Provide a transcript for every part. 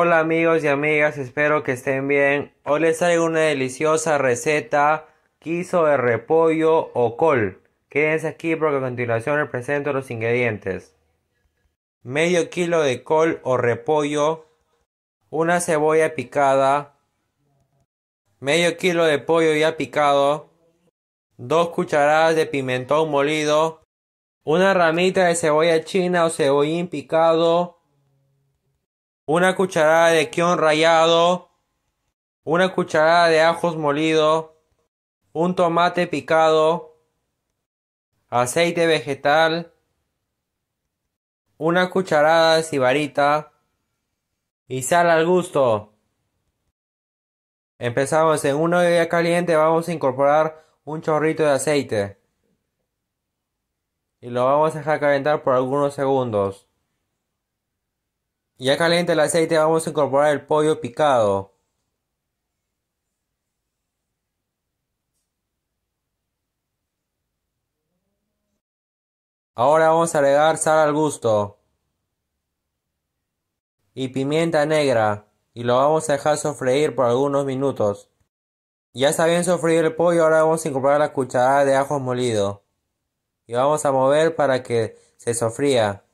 Hola amigos y amigas, espero que estén bien. Hoy les traigo una deliciosa receta, quiso de repollo o col. Quédense aquí porque a continuación les presento los ingredientes. Medio kilo de col o repollo, una cebolla picada, medio kilo de pollo ya picado, dos cucharadas de pimentón molido, una ramita de cebolla china o cebollín picado, una cucharada de quion rallado, una cucharada de ajos molido, un tomate picado, aceite vegetal, una cucharada de cibarita y sal al gusto. Empezamos en una olla caliente, vamos a incorporar un chorrito de aceite y lo vamos a dejar calentar por algunos segundos. Ya caliente el aceite, vamos a incorporar el pollo picado. Ahora vamos a agregar sal al gusto y pimienta negra y lo vamos a dejar sofreír por algunos minutos. Ya está bien sofreír el pollo, ahora vamos a incorporar la cucharada de ajo molido y vamos a mover para que se sofría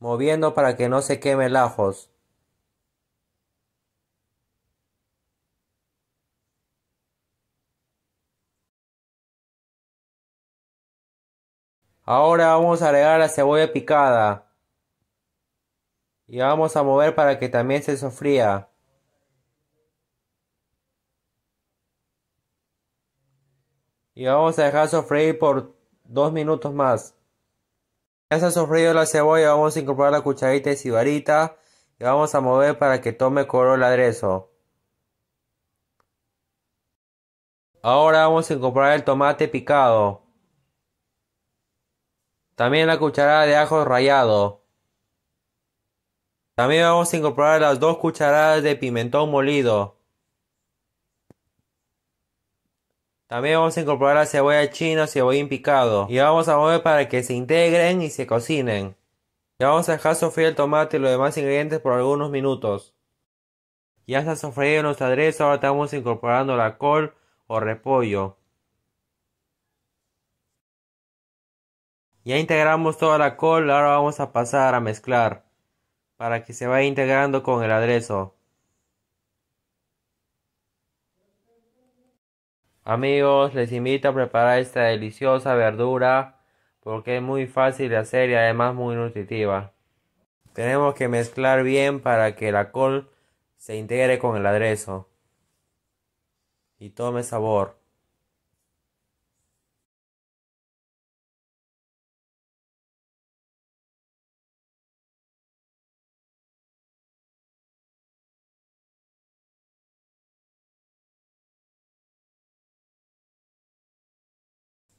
moviendo para que no se queme el Ahora vamos a agregar la cebolla picada. Y vamos a mover para que también se sofría. Y vamos a dejar sofreír por dos minutos más. Ya se ha sofrido la cebolla, vamos a incorporar la cucharita de cibarita y vamos a mover para que tome color el aderezo. Ahora vamos a incorporar el tomate picado. También la cucharada de ajo rallado. También vamos a incorporar las dos cucharadas de pimentón molido. También vamos a incorporar la cebolla china, cebolla cebollín picado. Y vamos a mover para que se integren y se cocinen. Ya vamos a dejar sofreír el tomate y los demás ingredientes por algunos minutos. Ya está sofreído nuestro aderezo, ahora estamos incorporando la col o repollo. Ya integramos toda la col, ahora vamos a pasar a mezclar para que se vaya integrando con el aderezo. Amigos, les invito a preparar esta deliciosa verdura porque es muy fácil de hacer y además muy nutritiva. Tenemos que mezclar bien para que la col se integre con el aderezo y tome sabor.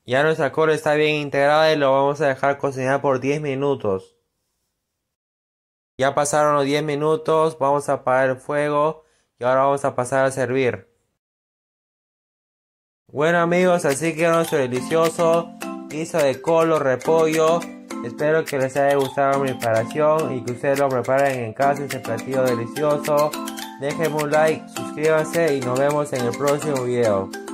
Ya nuestra cola está bien integrada y lo vamos a dejar cocinar por 10 minutos. Ya pasaron los 10 minutos, vamos a apagar el fuego y ahora vamos a pasar a servir. Bueno amigos, así quedó nuestro delicioso piso de o repollo. Espero que les haya gustado mi preparación y que ustedes lo preparen en casa ese platillo delicioso. Déjenme un like, suscríbanse y nos vemos en el próximo video.